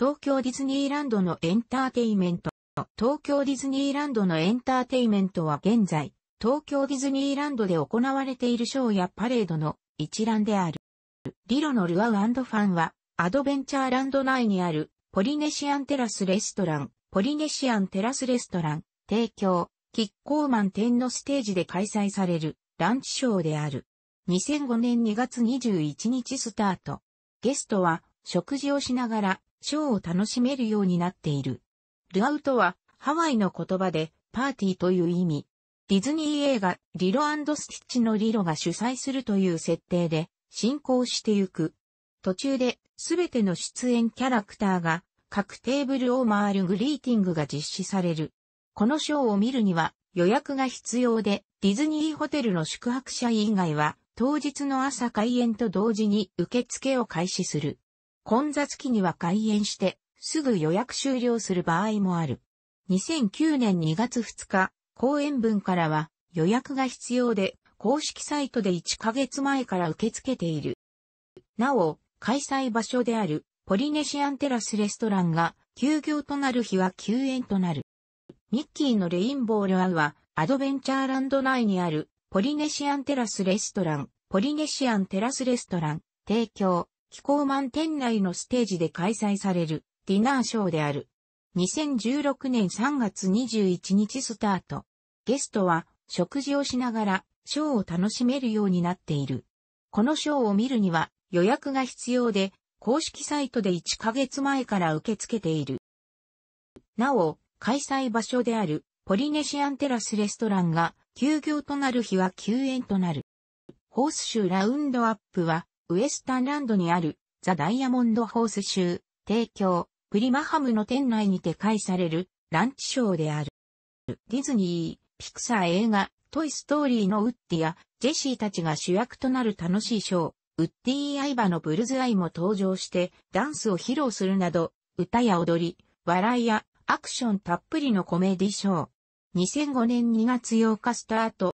東京ディズニーランドのエンターテイメント。東京ディズニーランドのエンターテイメントは現在、東京ディズニーランドで行われているショーやパレードの一覧である。リロのルアウファンは、アドベンチャーランド内にある、ポリネシアンテラスレストラン、ポリネシアンテラスレストラン、提供、キッコーマン店のステージで開催される、ランチショーである。2005年2月21日スタート。ゲストは、食事をしながら、ショーを楽しめるようになっている。ルアウとは、ハワイの言葉で、パーティーという意味。ディズニー映画、リロスティッチのリロが主催するという設定で、進行してゆく。途中で、すべての出演キャラクターが、各テーブルを回るグリーティングが実施される。このショーを見るには、予約が必要で、ディズニーホテルの宿泊者以外は、当日の朝開演と同時に受付を開始する。混雑期には開園して、すぐ予約終了する場合もある。2009年2月2日、公演分からは予約が必要で、公式サイトで1ヶ月前から受け付けている。なお、開催場所であるポリネシアンテラスレストランが休業となる日は休園となる。ミッキーのレインボールアウはアドベンチャーランド内にあるポリネシアンテラスレストラン、ポリネシアンテラスレストラン、提供、気候満店内のステージで開催されるディナーショーである。2016年3月21日スタート。ゲストは食事をしながらショーを楽しめるようになっている。このショーを見るには予約が必要で、公式サイトで1ヶ月前から受け付けている。なお、開催場所であるポリネシアンテラスレストランが休業となる日は休園となる。ホース州ラウンドアップはウエスタンランドにあるザ・ダイヤモンド・ホース州、提供、プリマハムの店内にて開されるランチショーである。ディズニー、ピクサー映画、トイストーリーのウッディやジェシーたちが主役となる楽しいショー、ウッディー・アバのブルズアイも登場してダンスを披露するなど、歌や踊り、笑いやアクションたっぷりのコメディショー。2005年2月8日スタート。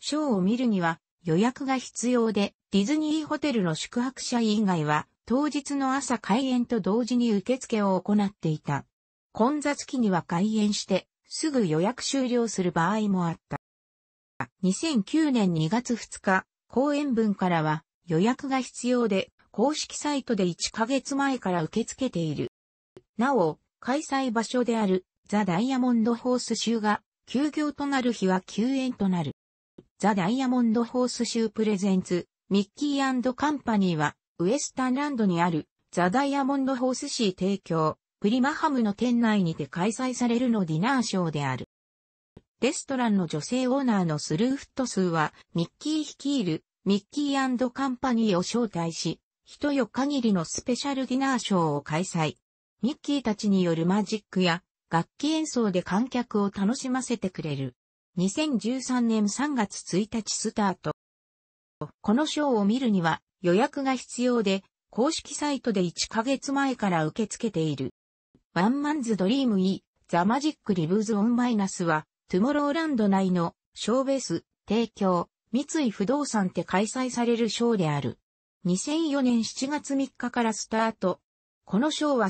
ショーを見るには予約が必要で、ディズニーホテルの宿泊者以外は、当日の朝開園と同時に受付を行っていた。混雑期には開園して、すぐ予約終了する場合もあった。2009年2月2日、公演分からは予約が必要で、公式サイトで1ヶ月前から受け付けている。なお、開催場所であるザ・ダイヤモンド・ホース州が休業となる日は休園となる。ザ・ダイヤモンド・ホース州プレゼンツミッキーカンパニーは、ウエスタンランドにある、ザ・ダイヤモンド・ホースシー提供、プリマハムの店内にて開催されるのディナーショーである。レストランの女性オーナーのスルーフット数は、ミッキー率いる、ミッキーカンパニーを招待し、一夜限りのスペシャルディナーショーを開催。ミッキーたちによるマジックや、楽器演奏で観客を楽しませてくれる。2013年3月1日スタート。このショーを見るには予約が必要で、公式サイトで1ヶ月前から受け付けている。ワンマンズドリーム E、ザ・マジック・リブズ・オン・マイナスは、トゥモローランド内のショーベース、提供、三井不動産って開催されるショーである。2004年7月3日からスタート。このショーは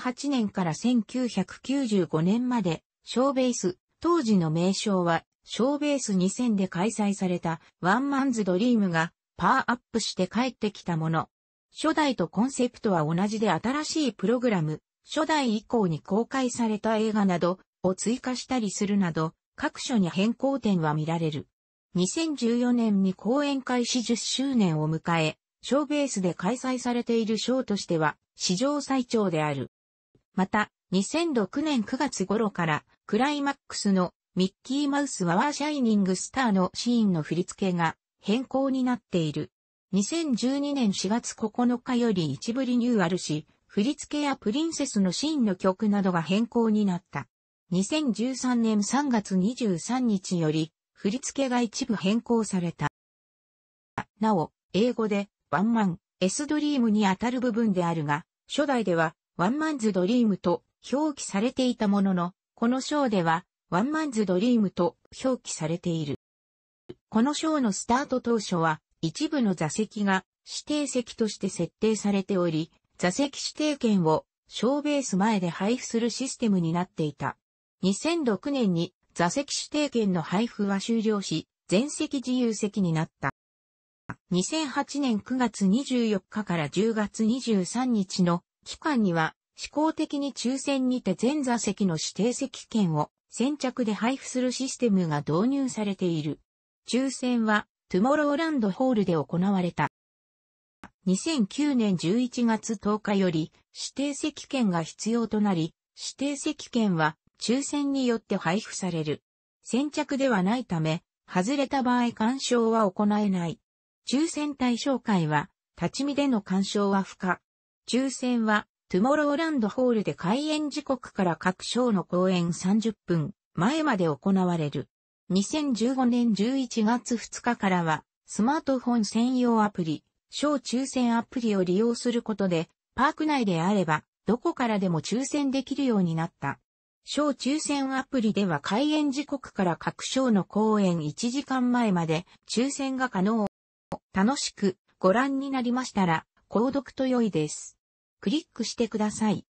1988年から1995年まで、ショーベース、当時の名称はショーベース2000で開催されたワンマンズドリームがパワーアップして帰ってきたもの。初代とコンセプトは同じで新しいプログラム、初代以降に公開された映画などを追加したりするなど、各所に変更点は見られる。2014年に公演開始10周年を迎え、ショーベースで開催されているショーとしては史上最長である。また、2006年9月頃からクライマックスのミッキーマウスはワーシャイニングスターのシーンの振り付けが変更になっている。2012年4月9日より一部リニューアルし、振り付けやプリンセスのシーンの曲などが変更になった。2013年3月23日より、振り付けが一部変更された。なお、英語で、ワンマン、エスドリームにあたる部分であるが、初代では、ワンマンズドリームと表記されていたものの、このーでは、ワンマンズドリームと表記されている。このショーのスタート当初は、一部の座席が指定席として設定されており、座席指定券をショーベース前で配布するシステムになっていた。2006年に座席指定券の配布は終了し、全席自由席になった。2008年9月24日から10月23日の期間には、試行的に抽選にて全座席の指定席券を先着で配布するシステムが導入されている。抽選は、トゥモローランドホールで行われた。2009年11月10日より、指定席券が必要となり、指定席券は、抽選によって配布される。先着ではないため、外れた場合干渉は行えない。抽選対象会は、立ち見での干渉は不可。抽選はトゥモローランドホールで開演時刻から各章の公演30分前まで行われる。2015年11月2日からは、スマートフォン専用アプリ、小抽選アプリを利用することで、パーク内であれば、どこからでも抽選できるようになった。小抽選アプリでは開演時刻から各賞の公演1時間前まで抽選が可能。楽しくご覧になりましたら、購読と良いです。クリックしてください。